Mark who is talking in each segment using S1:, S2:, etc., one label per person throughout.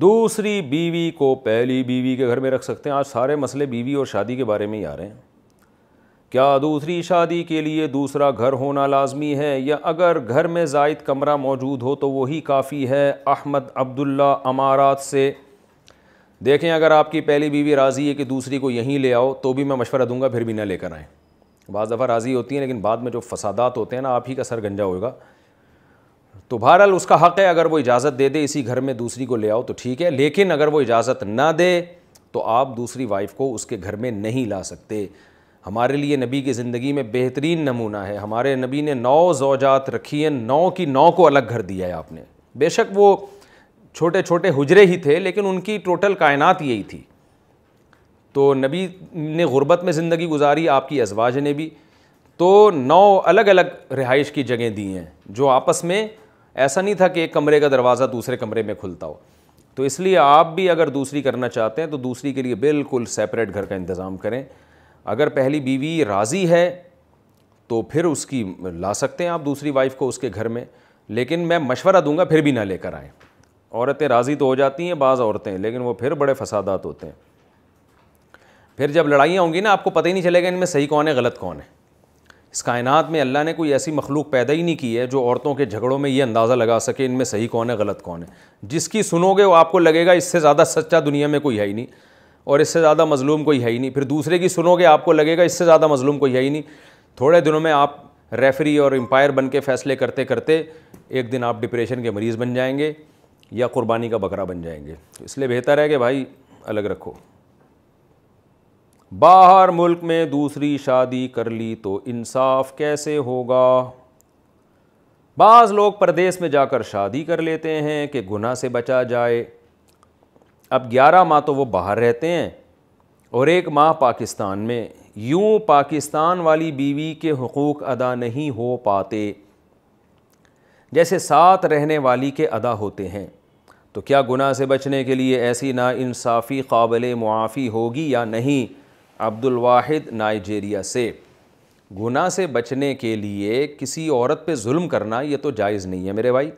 S1: दूसरी बीवी को पहली बीवी के घर में रख सकते हैं आज सारे मसले बीवी और शादी के बारे में ही आ रहे हैं क्या दूसरी शादी के लिए दूसरा घर होना लाजमी है या अगर घर में जायद कमरा मौजूद हो तो वही काफ़ी है अहमद अब्दुल्ला अमारात से देखें अगर आपकी पहली बीवी राज़ी है कि दूसरी को यहीं ले आओ तो भी मैं मशवरा दूंगा फिर भी ना लेकर आएँ बज़ दफ़ा राज़ी होती हैं लेकिन बाद में जो फसादात होते हैं ना आप ही का सर गंजा होगा तो बहरहाल उसका हक़ है अगर वो इजाज़त दे दे इसी घर में दूसरी को ले आओ तो ठीक है लेकिन अगर वो इजाज़त ना दे तो आप दूसरी वाइफ़ को उसके घर में नहीं ला सकते हमारे लिए नबी की ज़िंदगी में बेहतरीन नमूना है हमारे नबी ने नौ जोजात रखी हैं नौ की नौ को अलग घर दिया है आपने बेशक वो छोटे छोटे हुजरे ही थे लेकिन उनकी टोटल कायनात यही थी तो नबी ने गुर्बत में ज़िंदगी गुजारी आपकी अजवाज ने भी तो नौ अलग अलग रिहाइश की जगह दी हैं जो आपस में ऐसा नहीं था कि एक कमरे का दरवाज़ा दूसरे कमरे में खुलता हो तो इसलिए आप भी अगर दूसरी करना चाहते हैं तो दूसरी के लिए बिल्कुल सेपरेट घर का इंतज़ाम करें अगर पहली बीवी राज़ी है तो फिर उसकी ला सकते हैं आप दूसरी वाइफ़ को उसके घर में लेकिन मैं मशवरा दूंगा फिर भी ना लेकर आएँ औरतें राज़ी तो हो जाती हैं बाज़ औरतें लेकिन वो फिर बड़े फसादात होते हैं फिर जब लड़ाइयाँ होंगी ना आपको पता ही नहीं चलेगा इनमें सही कौन है गलत कौन है इस कायनात में अल्लाह ने कोई ऐसी मखलूक पैदा ही नहीं की है जो औरतों के झगड़ों में ये अंदाज़ा लगा सके इनमें सही कौन है गलत कौन है जिसकी सुनोगे वो आपको लगेगा इससे ज़्यादा सच्चा दुनिया में कोई है ही नहीं और इससे ज़्यादा मजलूम कोई है ही नहीं फिर दूसरे की सुनोगे आपको लगेगा इससे ज़्यादा मजलूम कोई है ही नहीं थोड़े दिनों में आप रेफरी और एम्पायर बन के फ़ैसले करते करते एक दिन आप डिप्रेशन के मरीज़ बन जाएंगे या कुर्बानी का बकरा बन जाएंगे तो इसलिए बेहतर है कि भाई अलग रखो बाहर मुल्क में दूसरी शादी कर ली तो इंसाफ कैसे होगा बाज़ लोग प्रदेश में जाकर शादी कर लेते हैं कि गुनाह से बचा जाए अब 11 माह तो वो बाहर रहते हैं और एक माह पाकिस्तान में यूं पाकिस्तान वाली बीवी के हकूक़ अदा नहीं हो पाते जैसे साथ रहने वाली के अदा होते हैं तो क्या गुनाह से बचने के लिए ऐसी इंसाफी काबिल मुआफ़ी होगी या नहीं अब्दुल वाहिद नाइजेरिया से गुनाह से बचने के लिए किसी औरत पे जुल्म करना ये तो जायज़ नहीं है मेरे भाई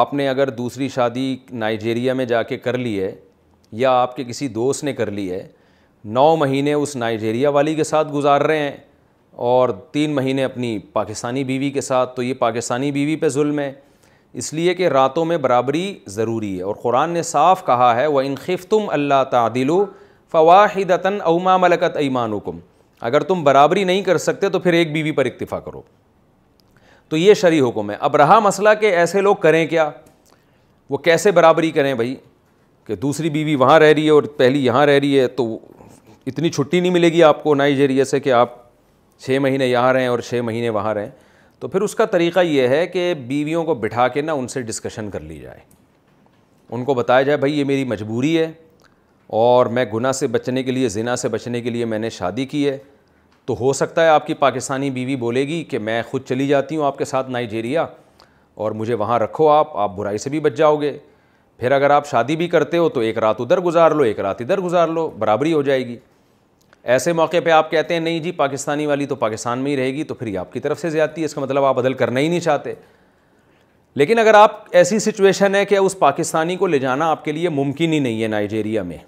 S1: आपने अगर दूसरी शादी नाइजेरिया में जाके कर ली है या आपके किसी दोस्त ने कर ली है नौ महीने उस नाइजेरिया वाली के साथ गुजार रहे हैं और तीन महीने अपनी पाकिस्तानी बीवी के साथ तो ये पाकिस्तानी बीवी पे जुल्म है इसलिए कि रातों में बराबरी ज़रूरी है और क़ुरान ने साफ़ कहा है वह इन खिफ़ तुम अल्लाह तादिलू फ़वाहिदतन अवमा मलकत ईमानुकुम अगर तुम बराबरी नहीं कर सकते तो फिर एक बीवी पर इक्तफ़ा करो तो ये शरी हुक्म है अब रहा मसला के ऐसे लोग करें क्या वो कैसे बराबरी करें भाई कि दूसरी बीवी वहाँ रह रही है और पहली यहाँ रह रही है तो इतनी छुट्टी नहीं मिलेगी आपको नाइजेरिया से कि आप छः महीने यहाँ रहें और छः महीने वहाँ रहें तो फिर उसका तरीका ये है कि बीवियों को बिठा के ना उनसे डिस्कशन कर ली जाए उनको बताया जाए भाई ये मेरी मजबूरी है और मैं गुना से बचने के लिए जिना से बचने के लिए मैंने शादी की है तो हो सकता है आपकी पाकिस्तानी बीवी बोलेगी कि मैं खुद चली जाती हूँ आपके साथ नाइजेरिया और मुझे वहाँ रखो आप आप बुराई से भी बच जाओगे फिर अगर आप शादी भी करते हो तो एक रात उधर गुजार लो एक रात इधर गुजार लो बराबरी हो जाएगी ऐसे मौके पे आप कहते हैं नहीं जी पाकिस्तानी वाली तो पाकिस्तान में ही रहेगी तो फिर ये आपकी तरफ से ज़्यादती है इसका मतलब आप बदल करना ही नहीं चाहते लेकिन अगर आप ऐसी सिचुएशन है कि उस पाकिस्तानी को ले जाना आपके लिए मुमकिन ही नहीं है नाइजेरिया में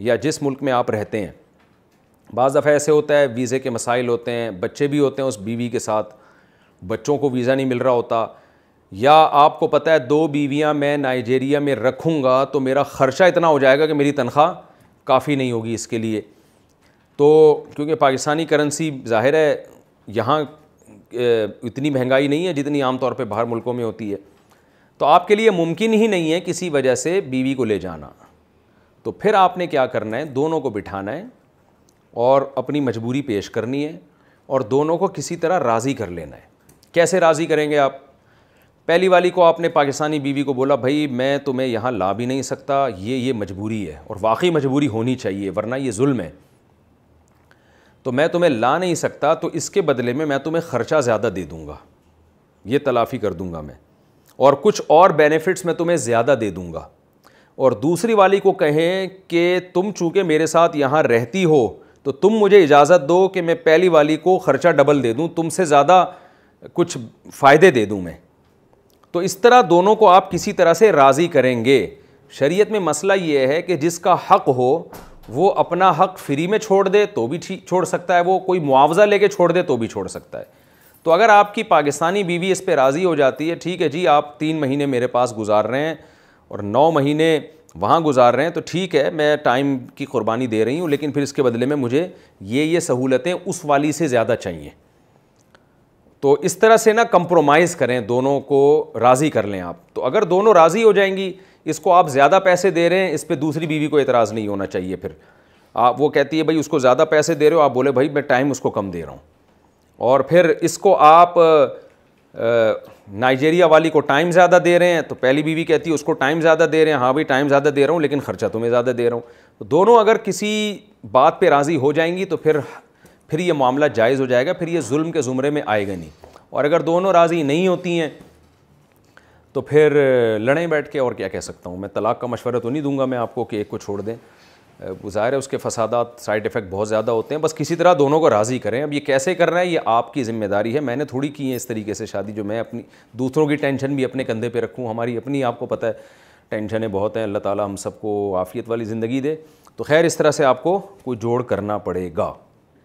S1: या जिस मुल्क में आप रहते हैं बाज़ दफ़ा ऐसे होता है वीज़े के मसाइल होते हैं बच्चे भी होते हैं उस बीवी के साथ बच्चों को वीज़ा नहीं मिल रहा होता या आपको पता है दो बीवियाँ मैं नाइजेरिया में रखूँगा तो मेरा ख़र्चा इतना हो जाएगा कि मेरी तनख्वाह काफ़ी नहीं होगी इसके लिए तो क्योंकि पाकिस्तानी करेंसी ज़ाहिर है यहाँ इतनी महंगाई नहीं है जितनी आम तौर पर बाहर मुल्कों में होती है तो आपके लिए मुमकिन ही नहीं है किसी वजह से बीवी को ले जाना तो फिर आपने क्या करना है दोनों को बिठाना है और अपनी मजबूरी पेश करनी है और दोनों को किसी तरह राज़ी कर लेना है कैसे राज़ी करेंगे आप पहली वाली को आपने पाकिस्तानी बीवी को बोला भाई मैं तुम्हें यहाँ ला भी नहीं सकता ये ये मजबूरी है और वाकई मजबूरी होनी चाहिए वरना ये जुल्म है तो मैं तुम्हें ला नहीं सकता तो इसके बदले में मैं तुम्हें ख़र्चा ज़्यादा दे दूँगा ये तलाफ़ी कर दूँगा मैं और कुछ और बेनिफिट्स मैं तुम्हें ज़्यादा दे दूँगा और दूसरी वाली को कहें कि तुम चूँकि मेरे साथ यहाँ रहती हो तो तुम मुझे इजाज़त दो कि मैं पहली वाली को ख़र्चा डबल दे दूँ तुमसे ज़्यादा कुछ फ़ायदे दे दूँ मैं तो इस तरह दोनों को आप किसी तरह से राज़ी करेंगे शरीयत में मसला ये है कि जिसका हक़ हो वो अपना हक़ फ्री में छोड़ दे तो भी छोड़ सकता है वो कोई मुआवजा लेके छोड़ दे तो भी छोड़ सकता है तो अगर आपकी पाकिस्तानी बीवी इस पर राज़ी हो जाती है ठीक है जी आप तीन महीने मेरे पास गुजार रहे हैं और नौ महीने वहाँ गुजार रहे हैं तो ठीक है मैं टाइम की कुर्बानी दे रही हूँ लेकिन फिर इसके बदले में मुझे ये ये सहूलतें उस वाली से ज़्यादा चाहिए तो इस तरह से ना कंप्रोमाइज़ करें दोनों को राज़ी कर लें आप तो अगर दोनों राज़ी हो जाएंगी इसको आप ज़्यादा पैसे दे रहे हैं इस पर दूसरी बीवी को एतराज़ नहीं होना चाहिए फिर आप वो कहती है भाई उसको ज़्यादा पैसे दे रहे हो आप बोले भाई मैं टाइम उसको कम दे रहा हूँ और फिर इसको आप नाइजेरिया वाली को टाइम ज़्यादा दे रहे हैं तो पहली बीवी कहती है उसको टाइम ज़्यादा दे रहे हैं हाँ भाई टाइम ज़्यादा दे रहा हूँ लेकिन ख़र्चा तुम्हें ज़्यादा दे रहा हूँ तो दोनों अगर किसी बात पे राज़ी हो जाएंगी तो फिर फिर ये मामला जायज़ हो जाएगा फिर ये जुल्म के ज़ुमरे में आएगा नहीं और अगर दोनों राज़ी नहीं होती हैं तो फिर लड़ें बैठ के और क्या कह सकता हूँ मैं तलाक का मशवरा तो नहीं दूंगा मैं आपको कि एक को छोड़ दें ज़ाहिर है उसके फसादात साइड इफ़ेक्ट बहुत ज़्यादा होते हैं बस किसी तरह दोनों को राज़ी करें अब ये कैसे करना है ये आपकी ज़िम्मेदारी है मैंने थोड़ी की है इस तरीके से शादी जो मैं अपनी दूसरों की टेंशन भी अपने कंधे पर रखूँ हमारी अपनी आपको पता है टेंशनें बहुत हैं अल्लाह ताला हम सबको आफ़ियत वाली ज़िंदगी दे तो खैर इस तरह से आपको कोई जोड़ करना पड़ेगा